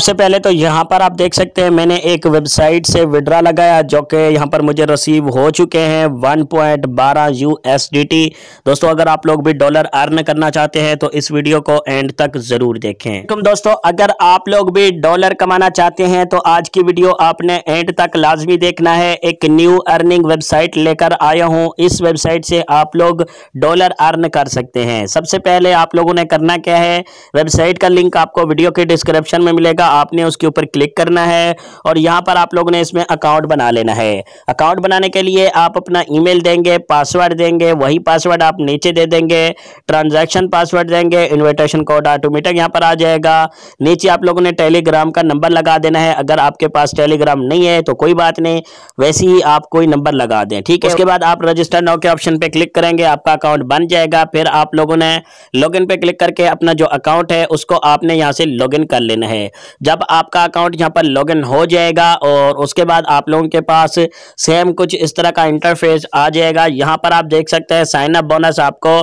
सबसे पहले तो यहाँ पर आप देख सकते हैं मैंने एक वेबसाइट से विड्रा लगाया जो कि यहाँ पर मुझे रिसीव हो चुके हैं 1.12 टी दोस्तों अगर आप लोग भी डॉलर अर्न करना चाहते हैं तो इस वीडियो को एंड तक जरूर देखें दोस्तों अगर आप लोग भी डॉलर कमाना चाहते हैं तो आज की वीडियो आपने एंड तक लाजमी देखना है एक न्यू अर्निंग वेबसाइट लेकर आया हूँ इस वेबसाइट से आप लोग डॉलर अर्न कर सकते हैं सबसे पहले आप लोगों ने करना क्या है वेबसाइट का लिंक आपको वीडियो के डिस्क्रिप्शन में मिलेगा होगा आपने उसके ऊपर क्लिक करना है और यहाँ पर आप लोगों ने इसमें अकाउंट बना लेना है अकाउंट बनाने के लिए आप अपना ईमेल देंगे पासवर्ड देंगे वही पासवर्ड आप नीचे दे देंगे ट्रांजैक्शन पासवर्ड देंगे इन्विटेशन कोड ऑटोमेटिक यहाँ पर आ जाएगा नीचे आप लोगों ने टेलीग्राम का नंबर लगा देना है अगर आपके पास टेलीग्राम नहीं है तो कोई बात नहीं वैसे ही आप कोई नंबर लगा दें ठीक है उसके बाद आप रजिस्टर नाउ के ऑप्शन पे क्लिक करेंगे आपका अकाउंट बन जाएगा फिर आप लोगों ने लॉगिन पे क्लिक करके अपना जो अकाउंट है उसको आपने यहाँ से लॉगिन कर लेना है जब आपका अकाउंट यहाँ पर इन हो जाएगा और उसके बाद आप लोगों के पास सेम कुछ इस तरह का इंटरफेस आ जाएगा यहाँ पर आप देख सकते हैं साइन अप बोनस आपको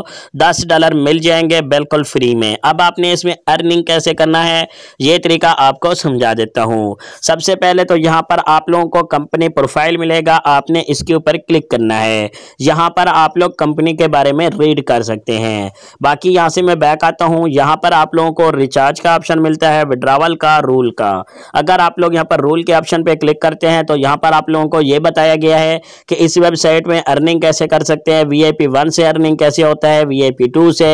दस डॉलर मिल जाएंगे बिल्कुल फ्री में अब आपने इसमें अर्निंग कैसे करना है ये तरीका आपको समझा देता हूँ सबसे पहले तो यहाँ पर आप लोगों को कंपनी प्रोफाइल मिलेगा आपने इसके ऊपर क्लिक करना है यहाँ पर आप लोग कंपनी के बारे में रीड कर सकते हैं बाकी यहाँ से मैं बैक आता हूँ यहाँ पर आप लोगों को रिचार्ज का ऑप्शन मिलता है विड्रावल का रूल का अगर आप लोग यहाँ पर रूल के ऑप्शन पे क्लिक करते हैं तो यहाँ पर आप लोगों को ये बताया गया है कि इस वेबसाइट में अर्निंग कैसे कर सकते हैं वी आई से अर्निंग कैसे होता है वी आई से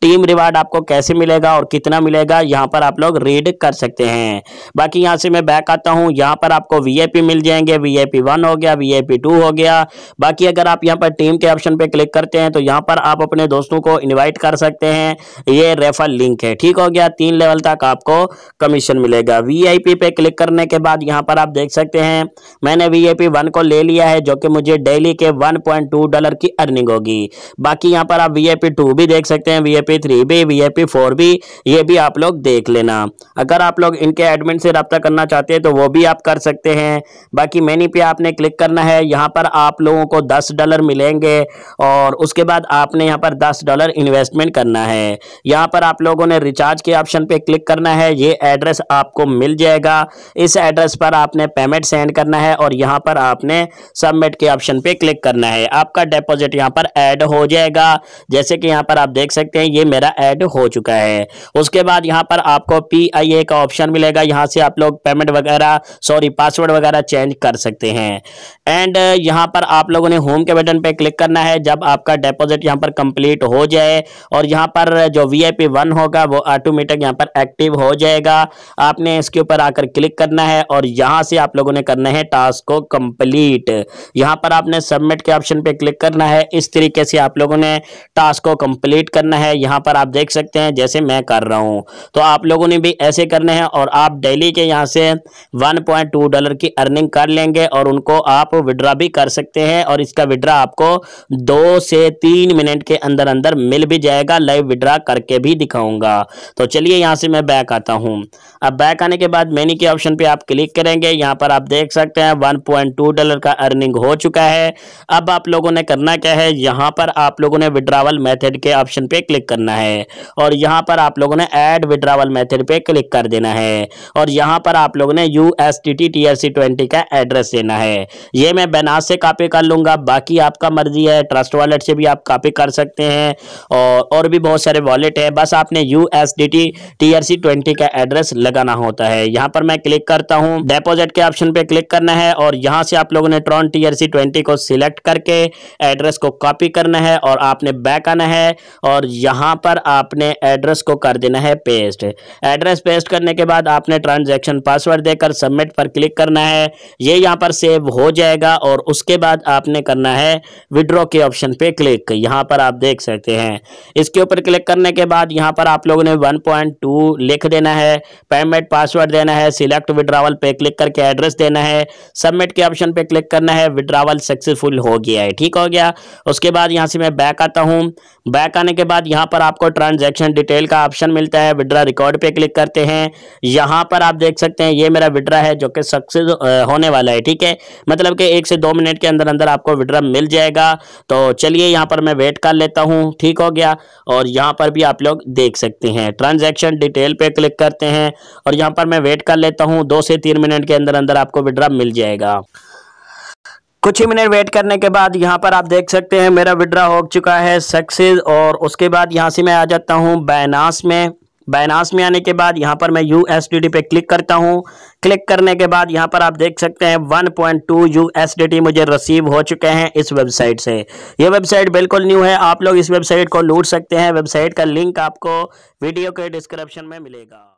टीम रिवार्ड आपको कैसे मिलेगा और कितना मिलेगा यहाँ पर आप लोग रीड कर सकते हैं बाकी यहाँ से मैं बैक आता हूँ यहाँ पर आपको वी मिल जाएंगे वी आई हो गया वी टू हो गया बाकी अगर आप यहाँ पर टीम के ऑप्शन पे क्लिक करते हैं तो यहाँ पर आप अपने दोस्तों को इन्वाइट कर सकते हैं ये रेफर लिंक है ठीक हो गया तीन लेवल तक आपको कमीशन मिले मिलेगा वीआईपी पे क्लिक करने के बाद यहाँ पर आप देख सकते हैं मैंने वीआईपी वन को ले लिया है जो कि मुझे डेली के 1.2 डॉलर की अर्निंग होगी बाकी यहाँ पर आप वीआईपी टू भी देख सकते हैं वीआईपी थ्री भी वीआईपी फोर भी ये भी आप लोग देख लेना अगर आप लोग इनके एडमिन से रब्ता करना चाहते हैं तो वो भी आप कर सकते हैं बाकी मैनी पे आपने क्लिक करना है यहाँ पर आप लोगों को दस डॉलर मिलेंगे और उसके बाद आपने यहाँ पर दस डॉलर इन्वेस्टमेंट करना है यहाँ पर आप लोगों ने रिचार्ज के ऑप्शन पे क्लिक करना है ये एड्रेस आप आपको मिल जाएगा इस एड्रेस पर आपने पेमेंट सेंड करना है और यहाँ पर आपने सबमिट के ऑप्शन पे क्लिक करना है आपका डिपॉजिट यहाँ पर ऐड हो जाएगा जैसे कि यहाँ पर आप देख सकते हैं ये मेरा ऐड हो चुका है उसके बाद यहाँ पर आपको पी का ऑप्शन मिलेगा यहाँ से आप लोग पेमेंट वगैरह सॉरी पासवर्ड वगैरह चेंज कर सकते हैं एंड uh, यहाँ पर आप लोगों ने होम के बटन पर क्लिक करना है जब आपका डिपॉजिट यहाँ पर कंप्लीट हो जाए और यहाँ पर जो वी आई होगा वो ऑटोमेटिक यहाँ पर एक्टिव हो जाएगा आप आपने इसके ऊपर आकर क्लिक करना है और यहां से आप लोगों ने करना है टास्क को कंप्लीट यहां पर आपने सबमिट के ऑप्शन पे क्लिक करना है इस तरीके से आप लोगों ने टास्क को कंप्लीट करना है यहां पर आप देख सकते हैं जैसे मैं कर रहा हूं तो आप लोगों ने भी ऐसे करने हैं और आप डेली के यहां से 1.2 डॉलर की अर्निंग कर लेंगे और उनको आप विड्रा भी कर सकते हैं और इसका विड्रा आपको दो से तीन मिनट के अंदर अंदर मिल भी जाएगा लाइव विड्रा करके भी दिखाऊंगा तो चलिए यहां से मैं बैक आता हूं अब बैक आने के बाद मेनी के ऑप्शन पे आप क्लिक करेंगे यहाँ पर आप देख सकते हैं 1.2 डॉलर का अर्निंग हो चुका है अब आप लोगों ने करना क्या है यहाँ पर आप लोगों ने विड्रावल मेथड के ऑप्शन पे क्लिक करना है और यहाँ पर आप लोगों ने ऐड विड्रावल मेथड पे क्लिक कर देना है और यहाँ पर आप लोगों ने U S T T T S C twenty का एड्रेस देना है ये मैं बनाज से कापी कर लूँगा बाकी आपका मर्जी है ट्रस्ट वॉलेट से भी आप कापी कर सकते हैं और और भी बहुत सारे वॉलेट हैं बस आपने U S D T T R C twenty का एड्रेस लगा लगाना होता है यहाँ पर मैं क्लिक करता हूँ डेपोजिट के ऑप्शन पे क्लिक करना है और यहाँ से आप लोगों ने Tron T R C twenty को सिलेक्ट करके एड्रेस को कॉपी करना है और आपने बैक आना है और यहाँ पर आपने एड्रेस को कर देना है पेस्ट एड्रेस पेस्ट करने के बाद आपने ट्रांजेक्शन पासवर्ड देकर सबमिट पर क्लिक करना है ये यहाँ पर सेव हो जाएगा और उसके बाद आपने करना है विड्रॉ के ऑप्शन पे क्लिक यहाँ पर आप देख सकते हैं इसके ऊपर क्लिक करने के बाद यहाँ पर आप लोगों ने 1.2 लिख देना है पेमेंट सबमिट पासवर्ड देना है सिलेक्ट विड्रावल पे क्लिक करके एड्रेस देना है सबमिट के ऑप्शन पे क्लिक करना है विड्रावल सक्सेसफुल हो गया है ठीक हो गया उसके बाद यहाँ से मैं बैक आता हूँ बैक आने के बाद यहाँ पर आपको ट्रांजेक्शन डिटेल का ऑप्शन मिलता है विड्रा रिकॉर्ड पर क्लिक करते हैं यहाँ पर आप देख सकते हैं ये मेरा विड्रा है जो कि सक्सेस होने वाला है ठीक है मतलब कि एक से दो मिनट के अंदर अंदर आपको विड्रा मिल जाएगा तो चलिए यहाँ पर मैं वेट कर लेता हूँ ठीक हो गया और यहाँ पर भी आप लोग देख सकते हैं ट्रांजेक्शन डिटेल पे क्लिक करते हैं और यहाँ पर मैं वेट कर लेता हूँ दो से तीन मिनट के अंदर अंदर आपको विड्रा मिल जाएगा कुछ ही मिनट वेट करने के बाद यहाँ पर आप देख सकते हैं मेरा विड्रा हो चुका है सक्सेस और उसके बाद यहाँ से मैं आ जाता हूँ बैनास में बैनास में आने के बाद यहाँ पर मैं यू एस डी टी पे क्लिक करता हूँ क्लिक करने के बाद यहाँ पर आप देख सकते हैं 1.2 point U S D T मुझे रिसीव हो चुके हैं इस वेबसाइट से ये वेबसाइट बिल्कुल न्यू है आप लोग इस वेबसाइट को लूट सकते हैं वेबसाइट का लिंक आपको वीडियो के डिस्क्रिप्शन में मिलेगा